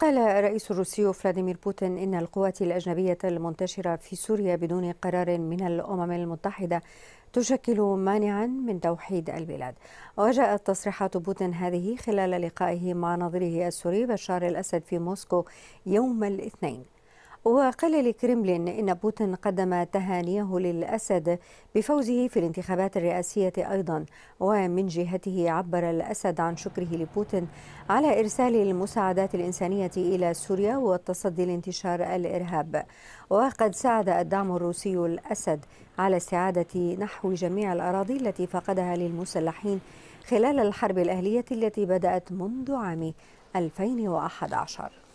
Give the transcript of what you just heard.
قال الرئيس الروسي فلاديمير بوتين إن القوات الأجنبية المنتشرة في سوريا بدون قرار من الأمم المتحدة تشكل مانعا من توحيد البلاد وجاءت تصريحات بوتين هذه خلال لقائه مع نظيره السوري بشار الأسد في موسكو يوم الاثنين وقال الكرملين إن بوتين قدم تهانيه للأسد بفوزه في الانتخابات الرئاسية أيضا ومن جهته عبر الأسد عن شكره لبوتين على إرسال المساعدات الإنسانية إلى سوريا والتصدي لانتشار الإرهاب وقد ساعد الدعم الروسي الأسد على استعادة نحو جميع الأراضي التي فقدها للمسلحين خلال الحرب الأهلية التي بدأت منذ عام 2011